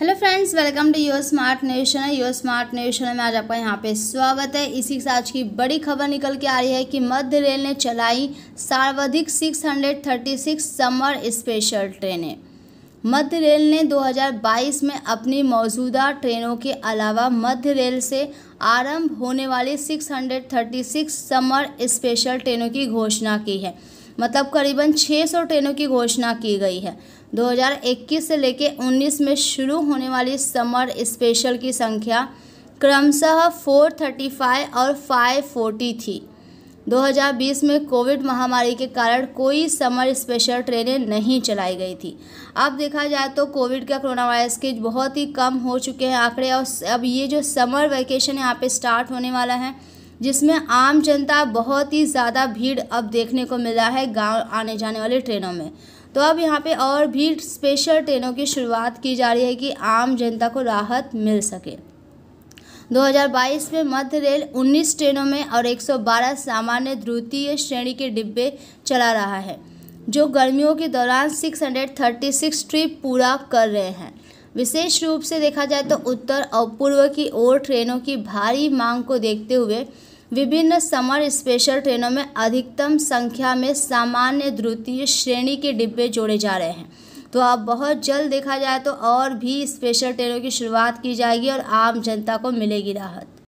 hello friends welcome to your smart news है your smart news में आज आपका यहाँ पे स्वागत है इसी के साथ आज की बड़ी खबर निकल के आ रही है कि मध्य रेल ने चलाई सर्वाधिक 636 समर स्पेशल ट्रेनें मध्य रेल ने 2022 में अपनी मौजूदा ट्रेनों के अलावा मध्य रेल से आरंभ होने वाली 636 समर स्पेशल ट्रेनों की घोषणा की है मतलब करीबन 600 ट्रेनों की घोषणा की गई है 2021 से लेकर 19 में शुरू होने वाली समर स्पेशल की संख्या क्रमशः 435 और 540 थी 2020 में कोविड महामारी के कारण कोई समर स्पेशल ट्रेनें नहीं चलाई गई थी अब देखा जाए तो कोविड का कोरोना वायरस के बहुत ही कम हो चुके हैं आंकड़े और अब ये जो समर वैकेशन यहाँ पे स्टार्ट होने वाला है जिसमें आम जनता बहुत ही ज़्यादा भीड़ अब देखने को मिला है गांव आने जाने वाली ट्रेनों में तो अब यहाँ पे और भी स्पेशल ट्रेनों की शुरुआत की जा रही है कि आम जनता को राहत मिल सके 2022 में मध्य रेल 19 ट्रेनों में और 112 सामान्य द्वितीय श्रेणी के डिब्बे चला रहा है जो गर्मियों के दौरान 636 ट्रिप पूरा कर रहे हैं विशेष रूप से देखा जाए तो उत्तर और पूर्व की ओर ट्रेनों की भारी मांग को देखते हुए विभिन्न समर स्पेशल ट्रेनों में अधिकतम संख्या में सामान्य द्वितीय श्रेणी के डिब्बे जोड़े जा रहे हैं तो अब बहुत जल्द देखा जाए तो और भी स्पेशल ट्रेनों की शुरुआत की जाएगी और आम जनता को मिलेगी राहत